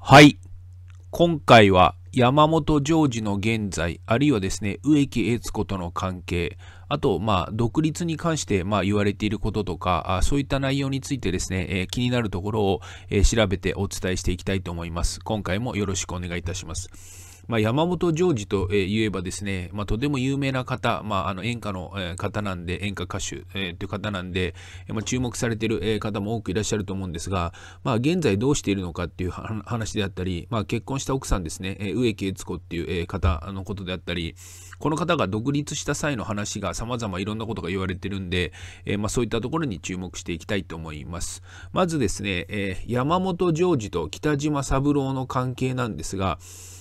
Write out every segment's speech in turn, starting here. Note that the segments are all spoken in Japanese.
はい。今回は山本常治の現在、あるいはですね、植木悦子との関係、あと、まあ、独立に関して、まあ、言われていることとか、そういった内容についてですね、えー、気になるところを、えー、調べてお伝えしていきたいと思います。今回もよろしくお願いいたします。まあ、山本譲二といえばですね、まあ、とても有名な方、まあ、あの演歌の方なんで、演歌歌手、という方なんで、まあ、注目されている方も多くいらっしゃると思うんですが、まあ、現在どうしているのかっていう話であったり、まあ、結婚した奥さんですね、植木悦子っていう方のことであったり、この方が独立した際の話が様々いろんなことが言われてるんで、えー、まあ、そういったところに注目していきたいと思います。まずですね、えー、山本譲二と北島三郎の関係なんですが、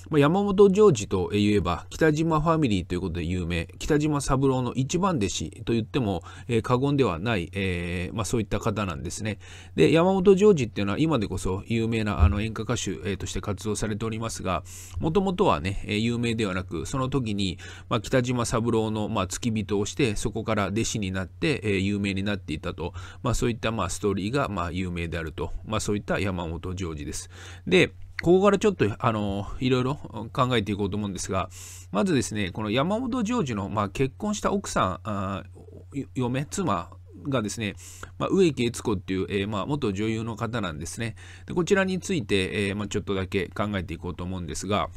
まあ、山本譲二といえば北島ファミリーということで有名北島三郎の一番弟子と言っても、過言ではない、えー、まあ、そういった方なんですね。で山本譲二っていうのは今でこそ有名なあの演歌歌手、えー、として活動されておりますがもともとはね有名ではなくその時に、まあ、北島三郎の、ま付き人をしてそこから弟子になって、え有名になっていたと、まそういった、まあ、ストーリーが、ま有名であると、まそういった山本譲二です。でここからちょっと、あの、いろいろ考えていこうと思うんですが、まずですね、この山本ジョージの、まあ、結婚した奥さん、あ嫁、妻がですね、まあ、植木悦子っていう、えー、まあ、元女優の方なんですね。でこちらについて、えー、まあ、ちょっとだけ考えていこうと思うんですが、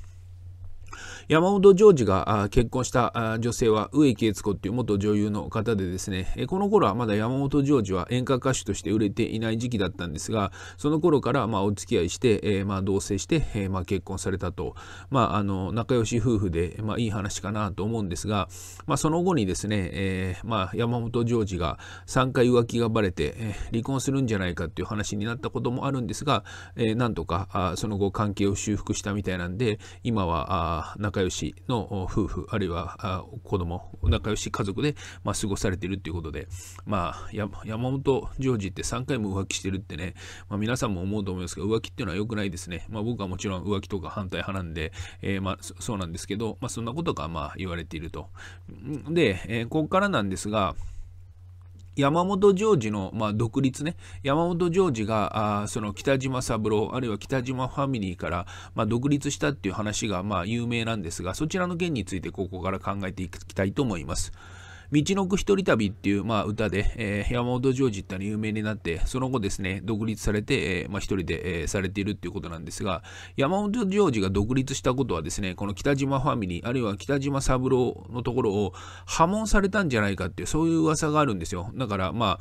山本ジョージが結婚した女性は植木悦子っていう元女優の方でですね、この頃はまだ山本ジョージは演歌歌手として売れていない時期だったんですが、その頃からまあお付き合いして、えまあ同棲して、えまあ結婚されたと、まああの仲良し夫婦で、まあいい話かなと思うんですが、まあその後にですね、えまあ山本ジョージが3回浮気がバレて、え離婚するんじゃないかっていう話になったこともあるんですが、えなんとかあその後関係を修復したみたいなんで、今はあ仲仲良しの夫婦、あるいは子供、仲良し家族で、まあ、過ごされているということで、まあ、山本ジョージって3回も浮気してるってね、まあ、皆さんも思うと思いますが、浮気っていうのは良くないですね。まあ、僕はもちろん浮気とか反対派なんで、えー、まあ、そうなんですけど、まあ、そんなことがまあ言われていると。で、えー、ここからなんですが、山本ジョージの、まあ、独立ね、山本ジョージが、あその北島三郎、あるいは北島ファミリーから、まあ、独立したっていう話が、まあ、有名なんですが、そちらの件についてここから考えていきたいと思います。道のく一人旅っていう、まあ、歌で、えー、山本譲二っての有名になって、その後ですね、独立されて、えー、まあ、一人で、えー、されているっていうことなんですが、山本譲二が独立したことはですね、この北島ファミリー、あるいは北島三郎のところを破門されたんじゃないかっていう、そういう噂があるんですよ。だから、まあ、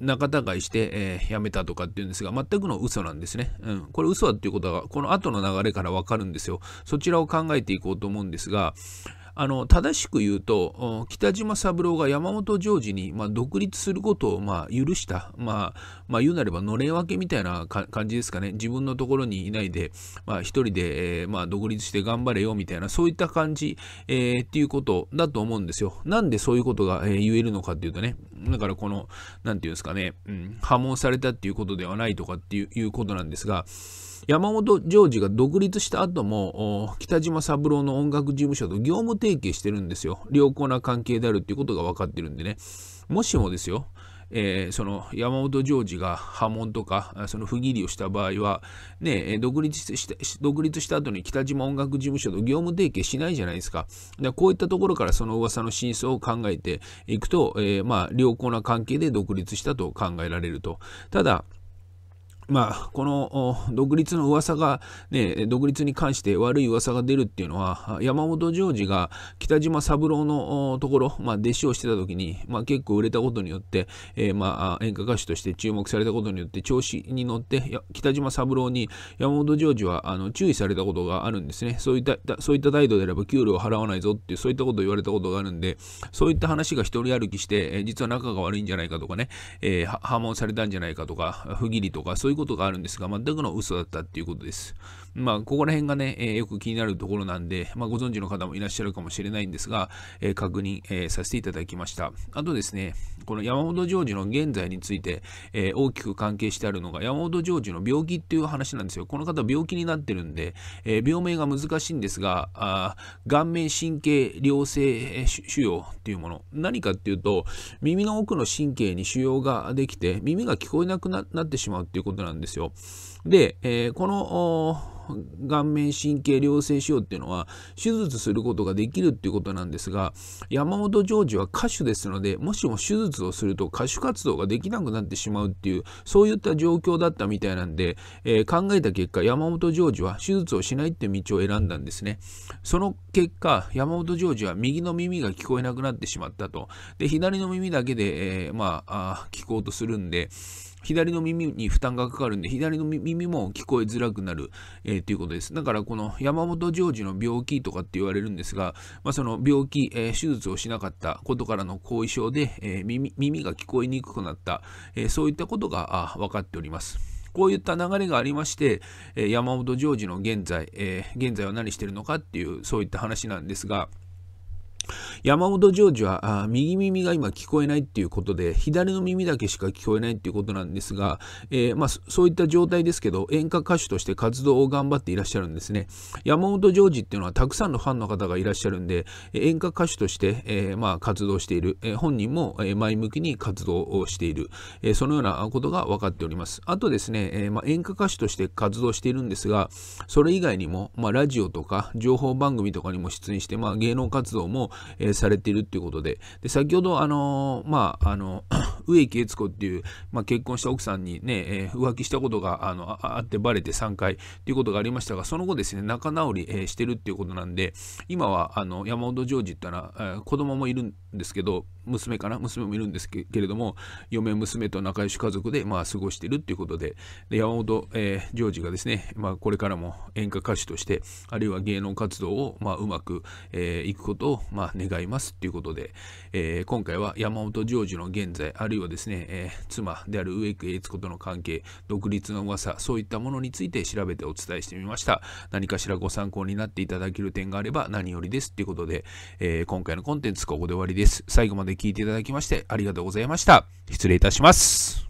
仲違いして、えー、辞めたとかっていうんですが、全くの嘘なんですね。うん。これ嘘だっていうことは、この後の流れからわかるんですよ。そちらを考えていこうと思うんですが、あの正しく言うと北島三郎が山本譲二に、まあ、独立することを、まあ、許した、まあ、まあ、言うなればのれん分けみたいな感じですかね自分のところにいないで、まあ、一人で、えー、まあ、独立して頑張れよみたいなそういった感じ、えー、っていうことだと思うんですよなんでそういうことが、えー、言えるのかっていうとねだからこの、なんていうんですかね、うん、破門されたっていうことではないとかっていうことなんですが、山本譲二が独立した後も、北島三郎の音楽事務所と業務提携してるんですよ。良好な関係であるっていうことが分かってるんでね。もしもですよ、えー、その山本譲二が波紋とかその不義理をした場合は、ね、独立した独立した後に北島音楽事務所と業務提携しないじゃないですかでこういったところからその噂の真相を考えていくと、えー、まあ良好な関係で独立したと考えられるとただまあ、この独立の噂が、ね、独立に関して悪い噂が出るっていうのは、山本譲二が北島三郎のところ、まあ、弟子をしてた時に、まあ、結構売れたことによって、えー、まあ、演歌歌手として注目されたことによって、調子に乗って、北島三郎に山本譲二はあの注意されたことがあるんですね。そういった、そういった態度であれば給料を払わないぞっていう、そういったことを言われたことがあるんで、そういった話が一人歩きして、実は仲が悪いんじゃないかとかね、えー、破門されたんじゃないかとか、不義理とか、そういうことことがあるんですが、全くの嘘だったっていうことです。まあ、ここら辺がね、えー、よく気になるところなんで、まあ、ご存知の方もいらっしゃるかもしれないんですが、えー、確認、えー、させていただきました。あとですね、この山本常二の現在について、え大きく関係してあるのが、山本常二の病気っていう話なんですよ。この方、病気になってるんで、え病名が難しいんですが、あ顔面神経良性腫瘍っていうもの。何かっていうと、耳の奥の神経に腫瘍ができて、耳が聞こえなくなってしまうっていうことなんですんですよ。で、えー、この、顔面神経良性腫瘍っていうのは手術することができるっていうことなんですが山本ジョージは歌手ですのでもしも手術をすると歌手活動ができなくなってしまうっていうそういった状況だったみたいなんで、えー、考えた結果山本ジョージは手術をしないって道を選んだんですねその結果山本ジョージは右の耳が聞こえなくなってしまったとで左の耳だけで、えー、まあ聞こうとするんで左の耳に負担がかかるんで左の耳も聞こえづらくなる、えー、ー、ということです。だからこの山本譲二の病気とかって言われるんですが、まあ、その病気、えー、手術をしなかったことからの後遺症で、えー、耳耳が聞こえにくくなった、えそういったことが分かっております。こういった流れがありまして、山本譲二の現在、えー、現在は何してるのかっていう、そういった話なんですが、山本ジョージはあ右耳が今聞こえないっていうことで、左の耳だけしか聞こえないっていうことなんですが、えー、まあ、そういった状態ですけど、演歌歌手として活動を頑張っていらっしゃるんですね。山本ジョージっていうのはたくさんのファンの方がいらっしゃるんで、演歌歌手として、えー、まあ、活動している、え本人も前向きに活動をしている、えそのようなことが分かっております。あとですね、えまあ、演歌歌手として活動しているんですが、それ以外にも、まあ、ラジオとか情報番組とかにも出演して、まあ、芸能活動も、えされているっていうことでで先ほどあのまああの 植木悦子っていう、まあ、結婚した奥さんにね、えー、浮気したことがあのあってバレて3回っていうことがありましたがその後ですね仲直り、えー、してるっていうことなんで今はあの山本ジョージってのは、えー、子供もいるんですけど娘かな娘もいるんですけれども嫁娘と仲良し家族で、まあ、過ごしてるっていうことでで山本、えー、ジョージがですね、まあ、これからも演歌歌手としてあるいは芸能活動を、まあ、うまく、えー、いくことを、まあ、願いいますということで、えー、今回は山本ジョージの現在、あるいはですね、えー、妻である植木栄一子との関係、独立の噂、そういったものについて調べてお伝えしてみました。何かしらご参考になっていただける点があれば何よりですということで、えー、今回のコンテンツここで終わりです。最後まで聞いていただきましてありがとうございました。失礼いたします。